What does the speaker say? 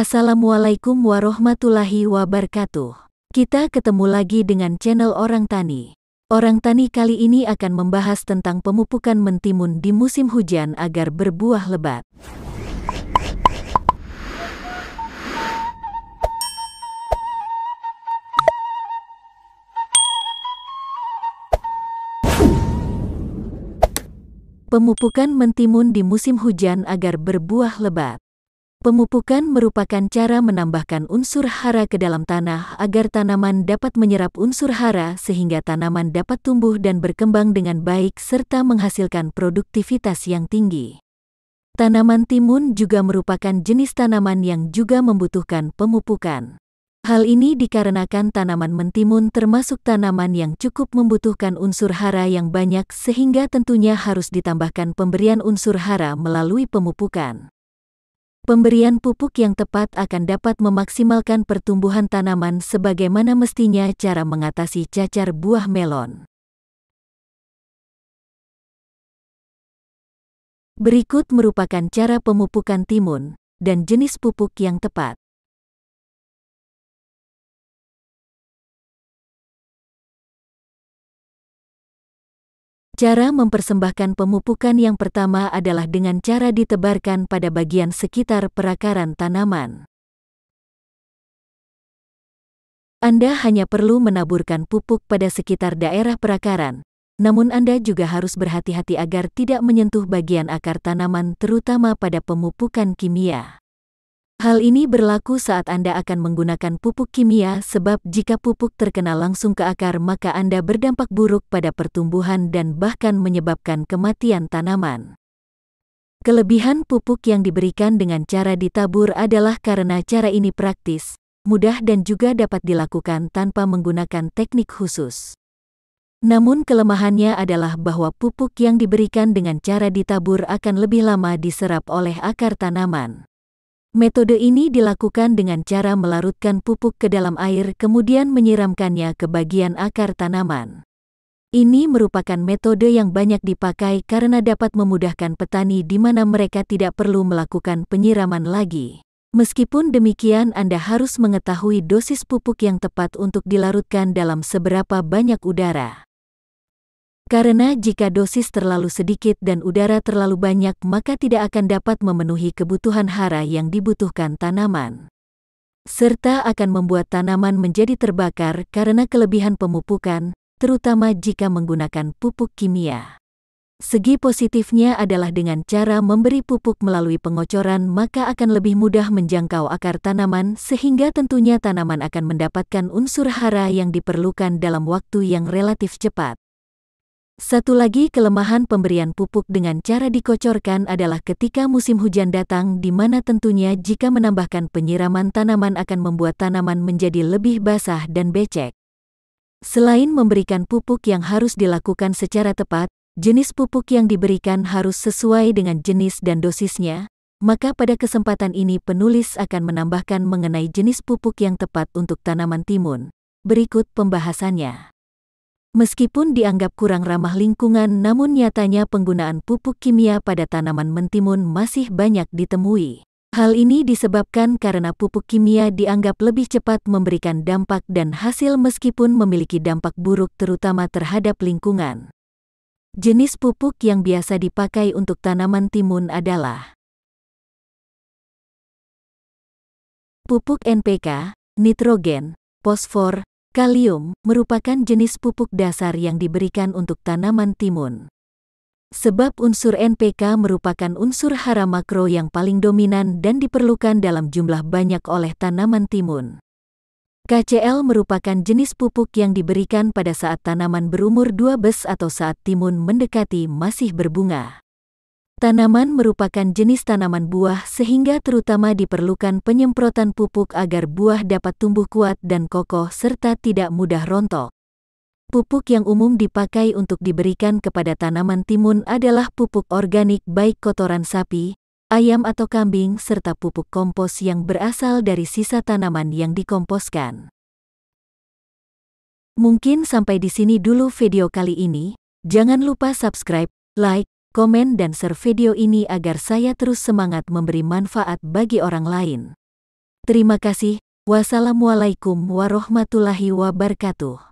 Assalamualaikum warahmatullahi wabarakatuh. Kita ketemu lagi dengan channel Orang Tani. Orang Tani kali ini akan membahas tentang pemupukan mentimun di musim hujan agar berbuah lebat. Pemupukan mentimun di musim hujan agar berbuah lebat. Pemupukan merupakan cara menambahkan unsur hara ke dalam tanah agar tanaman dapat menyerap unsur hara sehingga tanaman dapat tumbuh dan berkembang dengan baik serta menghasilkan produktivitas yang tinggi. Tanaman timun juga merupakan jenis tanaman yang juga membutuhkan pemupukan. Hal ini dikarenakan tanaman mentimun termasuk tanaman yang cukup membutuhkan unsur hara yang banyak sehingga tentunya harus ditambahkan pemberian unsur hara melalui pemupukan. Pemberian pupuk yang tepat akan dapat memaksimalkan pertumbuhan tanaman sebagaimana mestinya cara mengatasi cacar buah melon. Berikut merupakan cara pemupukan timun dan jenis pupuk yang tepat. Cara mempersembahkan pemupukan yang pertama adalah dengan cara ditebarkan pada bagian sekitar perakaran tanaman. Anda hanya perlu menaburkan pupuk pada sekitar daerah perakaran, namun Anda juga harus berhati-hati agar tidak menyentuh bagian akar tanaman terutama pada pemupukan kimia. Hal ini berlaku saat Anda akan menggunakan pupuk kimia sebab jika pupuk terkena langsung ke akar maka Anda berdampak buruk pada pertumbuhan dan bahkan menyebabkan kematian tanaman. Kelebihan pupuk yang diberikan dengan cara ditabur adalah karena cara ini praktis, mudah dan juga dapat dilakukan tanpa menggunakan teknik khusus. Namun kelemahannya adalah bahwa pupuk yang diberikan dengan cara ditabur akan lebih lama diserap oleh akar tanaman. Metode ini dilakukan dengan cara melarutkan pupuk ke dalam air kemudian menyiramkannya ke bagian akar tanaman. Ini merupakan metode yang banyak dipakai karena dapat memudahkan petani di mana mereka tidak perlu melakukan penyiraman lagi. Meskipun demikian, Anda harus mengetahui dosis pupuk yang tepat untuk dilarutkan dalam seberapa banyak udara. Karena jika dosis terlalu sedikit dan udara terlalu banyak maka tidak akan dapat memenuhi kebutuhan hara yang dibutuhkan tanaman. Serta akan membuat tanaman menjadi terbakar karena kelebihan pemupukan, terutama jika menggunakan pupuk kimia. Segi positifnya adalah dengan cara memberi pupuk melalui pengocoran maka akan lebih mudah menjangkau akar tanaman sehingga tentunya tanaman akan mendapatkan unsur hara yang diperlukan dalam waktu yang relatif cepat. Satu lagi kelemahan pemberian pupuk dengan cara dikocorkan adalah ketika musim hujan datang di mana tentunya jika menambahkan penyiraman tanaman akan membuat tanaman menjadi lebih basah dan becek. Selain memberikan pupuk yang harus dilakukan secara tepat, jenis pupuk yang diberikan harus sesuai dengan jenis dan dosisnya, maka pada kesempatan ini penulis akan menambahkan mengenai jenis pupuk yang tepat untuk tanaman timun. Berikut pembahasannya. Meskipun dianggap kurang ramah lingkungan namun nyatanya penggunaan pupuk kimia pada tanaman mentimun masih banyak ditemui. Hal ini disebabkan karena pupuk kimia dianggap lebih cepat memberikan dampak dan hasil meskipun memiliki dampak buruk terutama terhadap lingkungan. Jenis pupuk yang biasa dipakai untuk tanaman timun adalah pupuk NPK, nitrogen, fosfor, Kalium merupakan jenis pupuk dasar yang diberikan untuk tanaman timun. Sebab unsur NPK merupakan unsur hara makro yang paling dominan dan diperlukan dalam jumlah banyak oleh tanaman timun. KCL merupakan jenis pupuk yang diberikan pada saat tanaman berumur dua 12 atau saat timun mendekati masih berbunga. Tanaman merupakan jenis tanaman buah sehingga terutama diperlukan penyemprotan pupuk agar buah dapat tumbuh kuat dan kokoh serta tidak mudah rontok. Pupuk yang umum dipakai untuk diberikan kepada tanaman timun adalah pupuk organik baik kotoran sapi, ayam atau kambing serta pupuk kompos yang berasal dari sisa tanaman yang dikomposkan. Mungkin sampai di sini dulu video kali ini. Jangan lupa subscribe, like, komen dan share video ini agar saya terus semangat memberi manfaat bagi orang lain. Terima kasih. Wassalamualaikum warahmatullahi wabarakatuh.